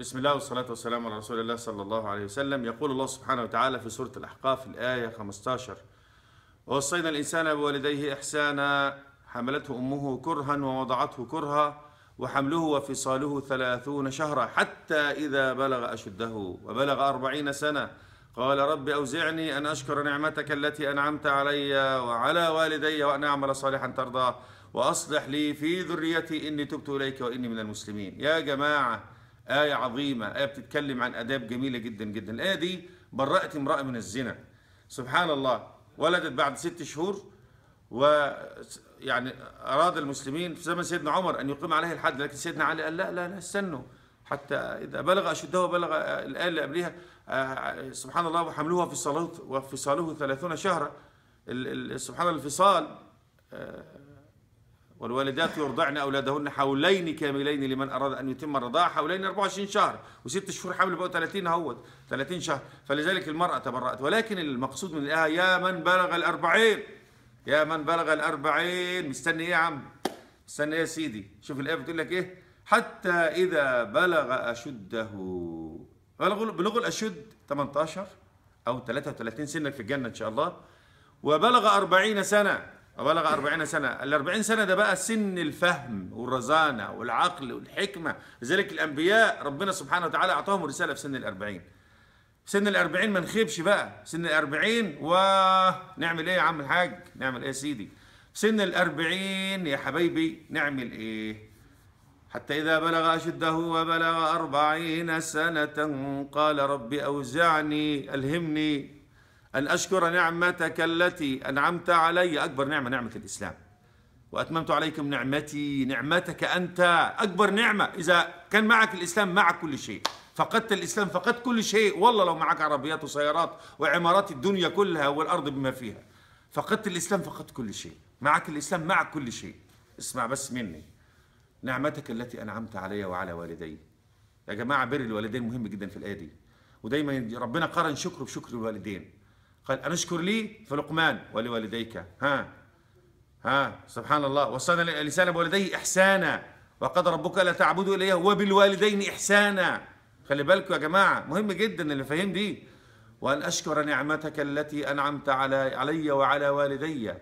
بسم الله والصلاة والسلام على رسول الله صلى الله عليه وسلم يقول الله سبحانه وتعالى في سورة الأحقاف الآية 15 ووصينا الإنسان بوالديه إحسانا حملته أمه كرها ووضعته كرها وحمله وفصاله ثلاثون شهرا حتى إذا بلغ أشده وبلغ أربعين سنة قال رب أوزعني أن أشكر نعمتك التي أنعمت علي وعلى والدي وأن أعمل صالحا ترضاه وأصلح لي في ذريتي إني تبت إليك وإني من المسلمين يا جماعة آية عظيمة آية بتتكلم عن آداب جميلة جدا جدا الآية دي برأت امرأة من الزنا سبحان الله ولدت بعد ست شهور و يعني أراد المسلمين في زمن سيدنا عمر أن يقيم عليه الحد لكن سيدنا علي قال لا لا لا استنوا حتى إذا بلغ أشده وبلغ الآية اللي قبليها آه، آه، سبحان الله وحملوها في صلاته وفصاله ثلاثون شهرا سبحان الله الفصال آه، والوالدات يرضعن أولادهن حولين كاملين لمن أراد أن يتم الرضاعة حولين 24 شهر وست شهور حمل بقوا 30 هوت 30 شهر فلذلك المرأة تبرأت ولكن المقصود من الآية يا من بلغ الأربعين يا من بلغ الأربعين مستني إيه يا عم مستني إيه يا سيدي شوف الآية بتقول لك إيه حتى إذا بلغ أشده بلغ بلغ الأشد 18 أو 33 سنة في الجنة إن شاء الله وبلغ 40 سنة بلغ 40 سنة ال 40 سنة ده بقى سن الفهم والرزانة والعقل والحكمة لذلك الأنبياء ربنا سبحانه وتعالى أعطاهم الرسالة في سن ال 40 سن ال 40 ما نخيبش بقى سن ال 40 و نعمل إيه يا عم الحاج نعمل إيه يا سيدي سن ال 40 يا حبايبي نعمل إيه حتى إذا بلغ أشده وبلغ 40 سنة قال ربي أوزعني ألهمني أن أشكر نعمتك التي أنعمت علي أكبر نعمة نعمة الإسلام وأتممت عليكم نعمتي نعمتك أنت أكبر نعمة إذا كان معك الإسلام معك كل شيء فقدت الإسلام فقدت كل شيء والله لو معك عربيات وسيارات وعمارات الدنيا كلها والأرض بما فيها فقدت الإسلام فقدت كل شيء معك الإسلام معك كل شيء اسمع بس مني نعمتك التي أنعمت علي وعلى والدي يا جماعة بر الوالدين مهم جدا في الآية دي ودايما ربنا قارن شكره بشكر الوالدين قال أن اشكر لي فلقمان ولوالديك ها ها سبحان الله وصلنا لسان بوالديه إحسانا وقد ربك لا تعبدوا إلا إياه وبالوالدين إحسانا خلي بالكم يا جماعة مهم جدا فاهم دي وأن أشكر نعمتك التي أنعمت على علي وعلى والدي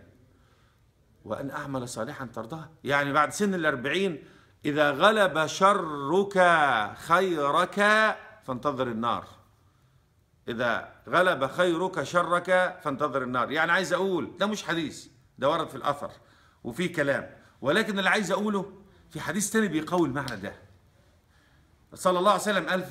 وأن أعمل صالحا ترضاه يعني بعد سن الأربعين إذا غلب شرك خيرك فانتظر النار إذا غلب خيرك شرك فانتظر النار يعني عايز أقول ده مش حديث ده ورد في الأثر وفي كلام ولكن اللي عايز أقوله في حديث تاني بيقوي المعنى ده صلى الله عليه وسلم قال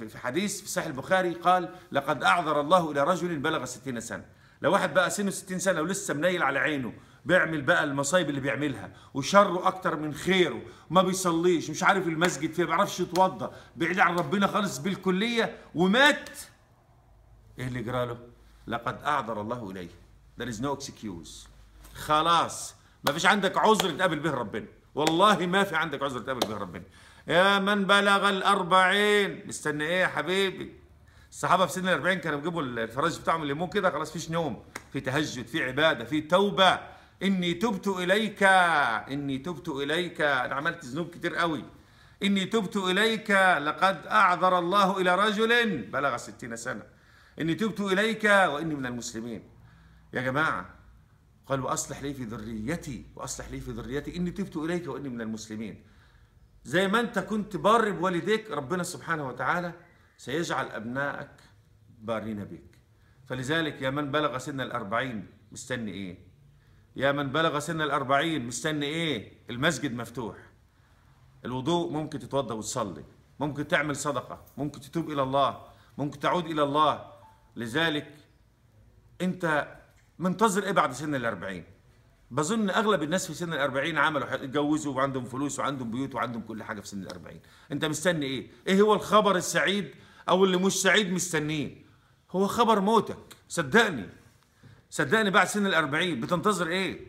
في حديث في صحيح البخاري قال لقد أعذر الله إلى رجل بلغ ستين سنة لو واحد بقى سنه 60 سنه ولسه منيل على عينه بيعمل بقى المصايب اللي بيعملها وشره اكتر من خيره ما بيصليش مش عارف المسجد فيه ما بيعرفش يتوضى بعيد عن ربنا خالص بالكليه ومات ايه اللي يقرا له؟ لقد اعذر الله اليه. There is no excuse. خلاص ما فيش عندك عذر تقابل به ربنا. والله ما في عندك عذر تقابل به ربنا. يا من بلغ الأربعين مستني ايه يا حبيبي؟ الصحابة في سن الأربعين كانوا بيجيبوا الفراش بتاعهم الليمون كده خلاص فيش نوم، في تهجد، في عبادة، في توبة. إني تبت إليك، إني تبت إليك، أنا عملت ذنوب كتير قوي. إني تبت إليك لقد أعذر الله إلى رجل بلغ ستين سنة إني تبت إليك وإني من المسلمين يا جماعة قال وأصلح لي في ذريتي وأصلح لي في ذريتي إني تبت إليك وإني من المسلمين زي ما أنت كنت بار بوالديك ربنا سبحانه وتعالى سيجعل أبنائك بارين بك فلذلك يا من بلغ سن الأربعين مستني إيه يا من بلغ سن الأربعين مستني إيه المسجد مفتوح الوضوء ممكن تتوضأ وتصلي ممكن تعمل صدقة ممكن تتوب إلى الله ممكن تعود إلى الله لذلك انت منتظر ايه بعد سن الأربعين بظن اغلب الناس في سن الأربعين عملوا اتجوزوا وعندهم فلوس وعندهم بيوت وعندهم كل حاجه في سن الأربعين انت مستني ايه ايه هو الخبر السعيد او اللي مش سعيد مستنيه هو خبر موتك صدقني صدقني بعد سن الأربعين بتنتظر ايه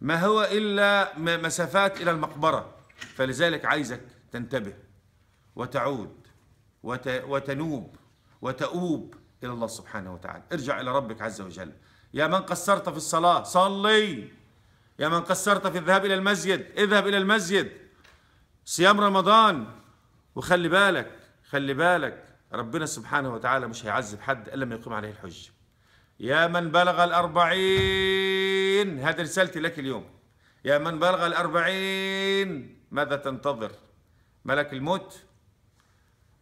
ما هو الا مسافات الى المقبره فلذلك عايزك تنتبه وتعود وت... وتنوب وتؤوب إلى الله سبحانه وتعالى ارجع إلى ربك عز وجل يا من قصرت في الصلاة صلي يا من قصرت في الذهاب إلى المسجد اذهب إلى المسجد صيام رمضان وخلي بالك خلي بالك ربنا سبحانه وتعالى مش هيعذب حد إلا ما يقيم عليه الحج يا من بلغ الأربعين هذه رسالتي لك اليوم يا من بلغ الأربعين ماذا تنتظر ملك الموت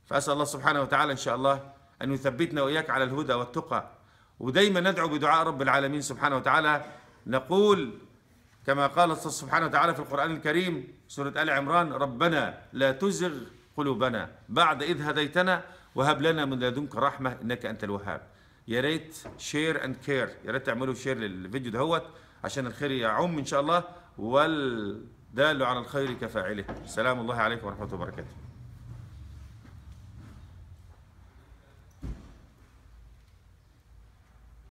فأسأل الله سبحانه وتعالى إن شاء الله أن يثبتنا وإياك على الهدى والتقى ودايما ندعو بدعاء رب العالمين سبحانه وتعالى نقول كما قال سبحانه وتعالى في القرآن الكريم سورة آل عمران ربنا لا تزغ قلوبنا بعد إذ هديتنا وهب لنا من لدنك رحمة إنك أنت الوهاب يا ريت شير اند كير يا ريت تعملوا شير للفيديو دهوت عشان الخير يعم إن شاء الله والدال على الخير كفاعله سلام الله عليكم ورحمة الله وبركاته